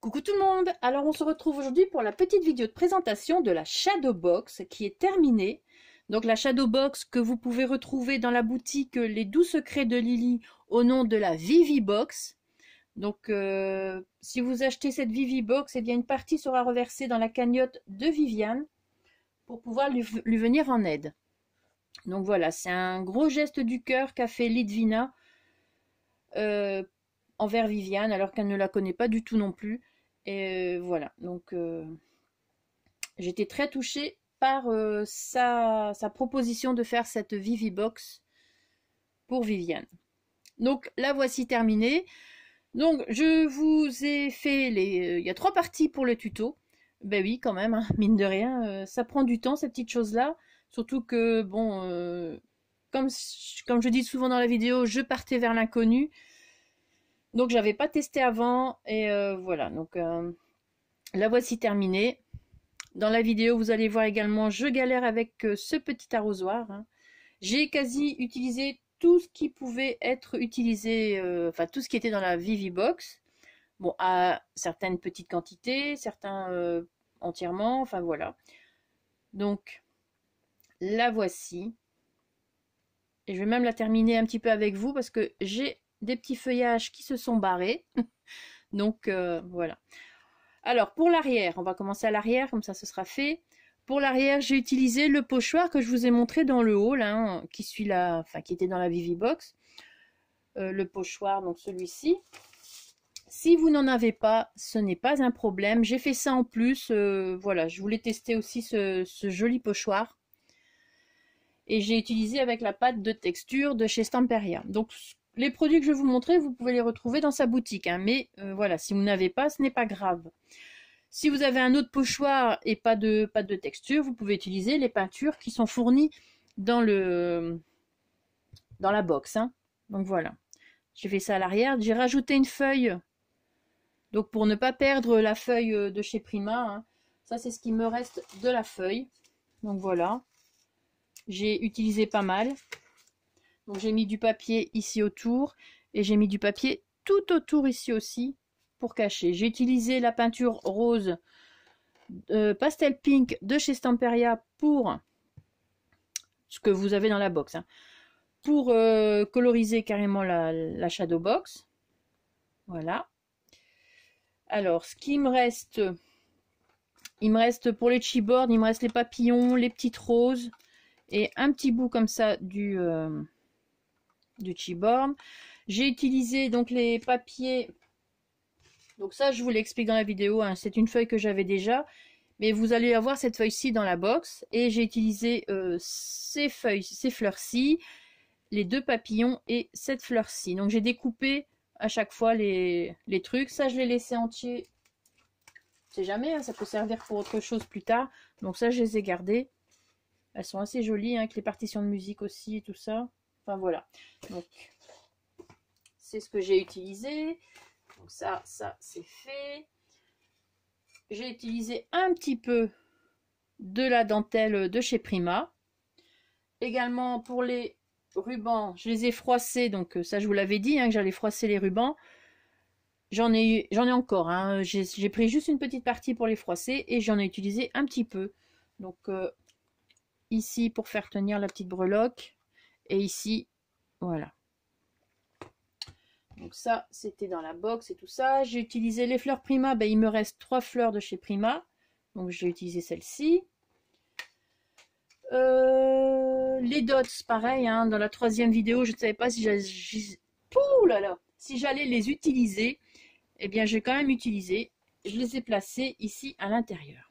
Coucou tout le monde Alors on se retrouve aujourd'hui pour la petite vidéo de présentation de la Shadow Box qui est terminée. Donc la Shadow Box que vous pouvez retrouver dans la boutique euh, Les Doux Secrets de Lily au nom de la Vivi Box Donc euh, si vous achetez cette Box, eh bien une partie sera reversée dans la cagnotte de Viviane pour pouvoir lui, venir en aide. Donc voilà, c'est un gros geste du cœur qu'a fait Lidvina euh, envers Viviane alors qu'elle ne la connaît pas du tout non plus. Et euh, voilà, donc euh, j'étais très touchée par euh, sa, proposition de faire cette Vivi Box pour Viviane. Donc la voici terminée. Donc je vous ai fait les. Il y a trois parties pour le tuto. Ben oui, quand même, hein, mine de rien, ça prend du temps ces petites choses-là. Surtout que bon, comme, comme je dis souvent dans la vidéo, je partais vers l'inconnu. Donc j'avais pas testé avant et euh, voilà. Donc euh, la voici terminée. Dans la vidéo, vous allez voir également, je galère avec euh, ce petit arrosoir. Hein. J'ai quasi utilisé tout ce qui pouvait être utilisé, enfin tout ce qui était dans la Vivibox. Bon, à certaines petites quantités, certains entièrement, enfin voilà. Donc, la voici. Et je vais même la terminer un petit peu avec vous parce que j'ai des petits feuillages qui se sont barrés. Donc euh, voilà. Alors pour l'arrière, on va commencer à l'arrière, comme ça ce sera fait. Pour l'arrière, j'ai utilisé le pochoir que je vous ai montré dans le haut, hein, qui suit la, enfin qui était dans la Vivibox. Euh, le pochoir, donc celui-ci. Si vous n'en avez pas, ce n'est pas un problème. J'ai fait ça en plus. Euh, voilà, je voulais tester aussi ce, joli pochoir. Et j'ai utilisé avec la pâte de texture de chez Stamperia. Donc les produits que je vais vous montrer, vous pouvez les retrouver dans sa boutique. Hein. mais euh, voilà, si vous n'avez pas, ce n'est pas grave. Si vous avez un autre pochoir et pas de, pas de texture, vous pouvez utiliser les peintures qui sont fournies dans, le, dans la box. Hein. Donc voilà. J'ai fait ça à l'arrière. J'ai rajouté une feuille. Donc pour ne pas perdre la feuille euh, de chez Prima. Hein. Ça, c'est ce qui me reste de la feuille. Donc voilà. J'ai utilisé pas mal. Donc j'ai mis du papier ici autour et j'ai mis du papier tout autour ici aussi pour cacher. J'ai utilisé la peinture rose euh, pastel pink de chez Stamperia pour ce que vous avez dans la box. Hein. pour euh, coloriser carrément la, shadow box. Voilà. Alors, ce qui me reste, il me reste pour les cheeboards, il me reste les papillons, les petites roses et un petit bout comme ça du, euh, du Chiborn. J'ai utilisé donc les papiers. Donc ça, je vous l'explique dans la vidéo. Hein. C'est une feuille que j'avais déjà. Mais vous allez avoir cette feuille-ci dans la box. Et j'ai utilisé euh, ces feuilles, ces fleurs-ci, les deux papillons et cette fleur-ci. Donc j'ai découpé à chaque fois les, trucs. Ça, je l'ai laissé entier. C'est jamais, hein, ça peut servir pour autre chose plus tard. Donc ça, je les ai gardés. Elles sont assez jolies, hein, avec les partitions de musique aussi et tout ça voilà. Donc c'est ce que j'ai utilisé. Donc ça, ça c'est fait. J'ai utilisé un petit peu de la dentelle de chez Prima. Également pour les rubans, je les ai froissés. Donc euh, ça je vous l'avais dit hein, que j'allais froisser les rubans. J'en ai, eu j'en ai encore. Hein. J'ai pris juste une petite partie pour les froisser et j'en ai utilisé un petit peu. Donc euh, ici pour faire tenir la petite breloque ici, voilà. Donc ça, c'était dans la box et tout ça. J'ai utilisé les fleurs Prima. Ben, il me reste trois fleurs de chez Prima. Donc j'ai utilisé celle-ci. Euh, les dots, pareil. Hein. dans la troisième vidéo, je ne savais pas si j'allais les utiliser. Eh bien, j'ai quand même utilisé. Je les ai placés ici à l'intérieur.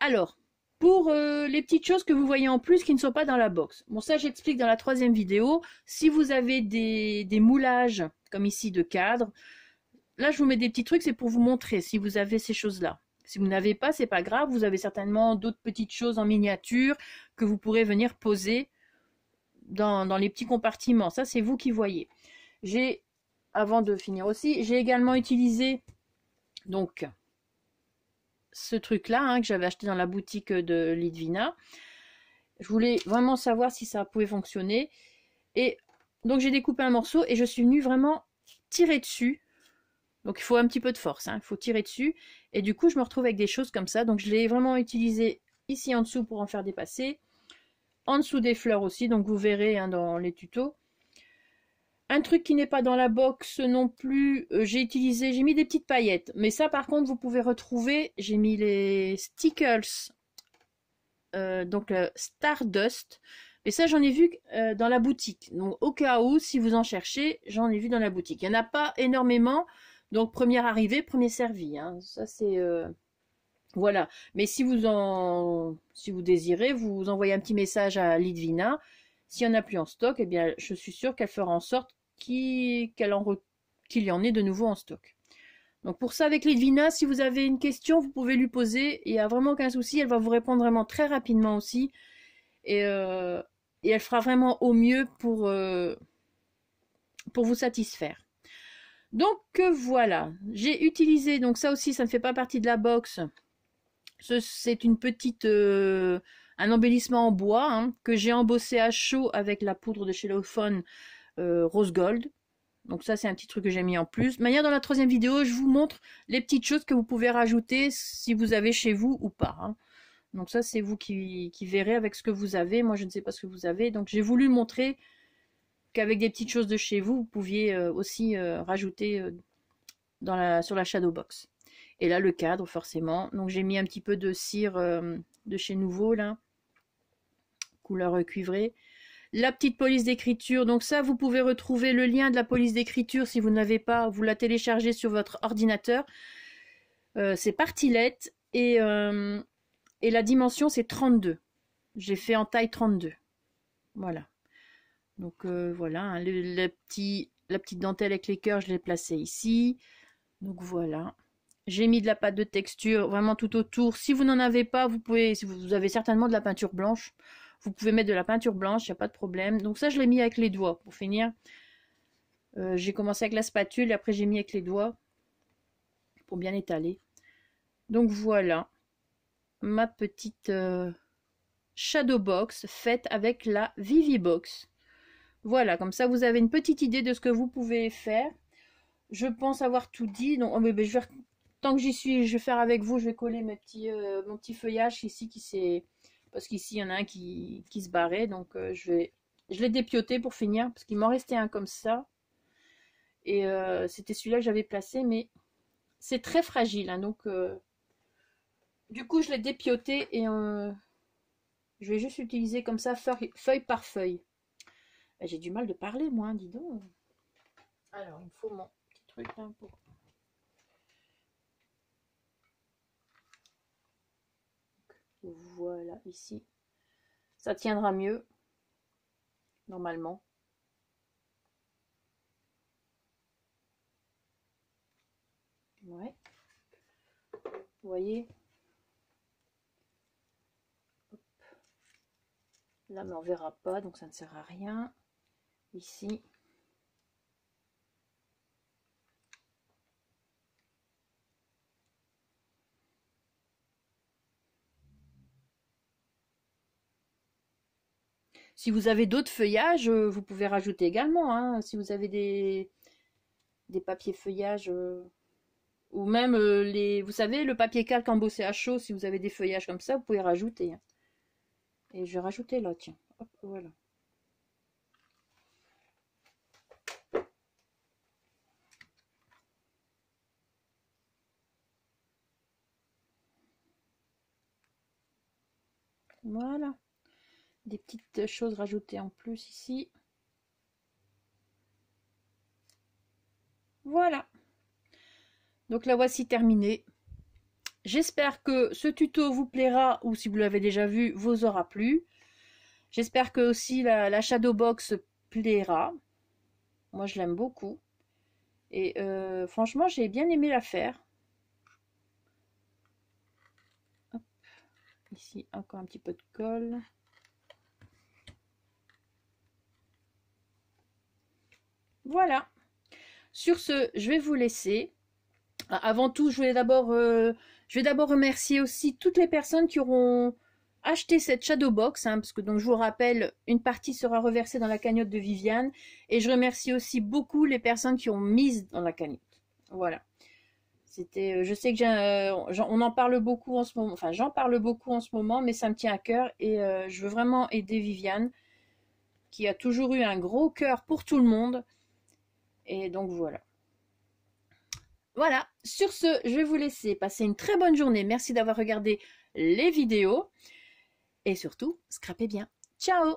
Alors, pour euh, les petites choses que vous voyez en plus qui ne sont pas dans la box. Bon, ça j'explique dans la troisième vidéo. Si vous avez des, moulages, comme ici de cadre, là je vous mets des petits trucs, c'est pour vous montrer si vous avez ces choses-là. Si vous n'avez pas, c'est pas grave, vous avez certainement d'autres petites choses en miniature que vous pourrez venir poser dans, dans les petits compartiments. Ça, c'est vous qui voyez. J'ai, avant de finir aussi, j'ai également utilisé donc ce truc-là hein, que j'avais acheté dans la boutique euh, de Lidvina Je voulais vraiment savoir si ça pouvait fonctionner. Et donc j'ai découpé un morceau et je suis venue vraiment tirer dessus. Donc il faut un petit peu de force, hein, il faut tirer dessus. Et du coup je me retrouve avec des choses comme ça. Donc je l'ai vraiment utilisé ici en dessous pour en faire dépasser. En dessous des fleurs aussi, donc vous verrez hein, dans les tutos. Un truc qui n'est pas dans la box non plus, euh, j'ai utilisé, j'ai mis des petites paillettes. Mais ça par contre, vous pouvez retrouver, j'ai mis les stickles, euh, donc le euh, Stardust. Mais ça, j'en ai vu dans la boutique. Donc au cas où, si vous en cherchez, j'en ai vu dans la boutique. Il n'y en a pas énormément, donc première arrivée, premier servi. Hein. Ça c'est... Voilà. Mais si vous en, si vous désirez, vous envoyez un petit message à Lidvina. S'il n'y en a plus en stock, eh bien, je suis sûre qu'elle fera en sorte qu'il y en ait de nouveau en stock. Donc pour ça, avec Lidvina, si vous avez une question, vous pouvez lui poser. Il n'y a vraiment aucun souci. Elle va vous répondre vraiment très rapidement aussi. Et, euh, elle fera vraiment au mieux pour, euh, pour vous satisfaire. Donc euh, voilà. J'ai utilisé, donc ça aussi, ça ne fait pas partie de la box. C'est une petite... un embellissement en bois hein, que j'ai embossé à chaud avec la poudre de Lofone euh, rose gold. Donc ça, c'est un petit truc que j'ai mis en plus. manière dans la troisième vidéo, je vous montre les petites choses que vous pouvez rajouter si vous avez chez vous ou pas. Hein. Donc ça, c'est vous qui, verrez avec ce que vous avez. Moi, je ne sais pas ce que vous avez. Donc j'ai voulu montrer qu'avec des petites choses de chez vous, vous pouviez euh, aussi euh, rajouter dans la, sur la shadow box Et là, le cadre, forcément. Donc j'ai mis un petit peu de cire de chez Nouveau, là, couleur cuivrée la petite police d'écriture. Donc ça, vous pouvez retrouver le lien de la police d'écriture si vous ne l'avez pas, vous la téléchargez sur votre ordinateur. Euh, c'est partilette et, euh, et la dimension c'est 32. J'ai fait en taille 32. Voilà. Donc euh, voilà, hein, le, la petite dentelle avec les cœurs, je l'ai placée ici. Donc voilà. J'ai mis de la pâte de texture vraiment tout autour. Si vous n'en avez pas, vous pouvez, vous avez certainement de la peinture blanche. Vous pouvez mettre de la peinture blanche, il n'y a pas de problème. Donc ça, je l'ai mis avec les doigts pour finir. Euh, j'ai commencé avec la spatule et après j'ai mis avec les doigts pour bien étaler. Donc voilà ma petite euh, shadow box faite avec la Vivi box. Voilà, comme ça vous avez une petite idée de ce que vous pouvez faire. Je pense avoir tout dit. Donc, oh, tant que j'y suis, je vais faire avec vous, je vais coller euh, mon petit feuillage ici qui s'est parce qu'ici il y en a un qui, se barrait, donc euh, je l'ai dépioté pour finir, parce qu'il m'en restait un comme ça, et euh, c'était celui-là que j'avais placé, mais c'est très fragile, hein, donc euh, du coup je l'ai dépioté et je vais juste utiliser comme ça feuille, par feuille. Ben, j'ai du mal de parler moi, hein, dis donc. Alors il me faut mon petit truc là, hein, pour Voilà, ici. Ça tiendra mieux, normalement. Ouais. Vous voyez Là, mais on verra pas, donc ça ne sert à rien. Ici. Si vous avez d'autres feuillages, euh, vous pouvez rajouter également. Hein. Si vous avez des, des papiers feuillages euh, ou même euh, les, vous savez, le papier calque embossé à chaud, si vous avez des feuillages comme ça, vous pouvez rajouter. Hein. Et je vais rajouter là, tiens. Hop, voilà. Voilà des petites choses rajoutées en plus ici. Voilà. Donc la voici terminée. J'espère que ce tuto vous plaira ou si vous l'avez déjà vu, vous aura plu. J'espère que aussi la, shadow box plaira. Moi, je l'aime beaucoup. Et euh, franchement, j'ai bien aimé la faire. Ici, encore un petit peu de colle. Voilà. Sur ce, je vais vous laisser. Ah, avant tout, je voulais d'abord, euh, je vais d'abord remercier aussi toutes les personnes qui auront acheté cette shadow box, hein, parce que donc je vous rappelle, une partie sera reversée dans la cagnotte de Viviane, et je remercie aussi beaucoup les personnes qui ont mis dans la cagnotte. Voilà. C'était, euh, je sais que euh, on en parle beaucoup en ce moment, enfin j'en parle beaucoup en ce moment, mais ça me tient à cœur et je veux vraiment aider Viviane, qui a toujours eu un gros cœur pour tout le monde. Et donc voilà. Voilà, sur ce, je vais vous laisser passer une très bonne journée. Merci d'avoir regardé les vidéos. Et surtout, scrapez bien. Ciao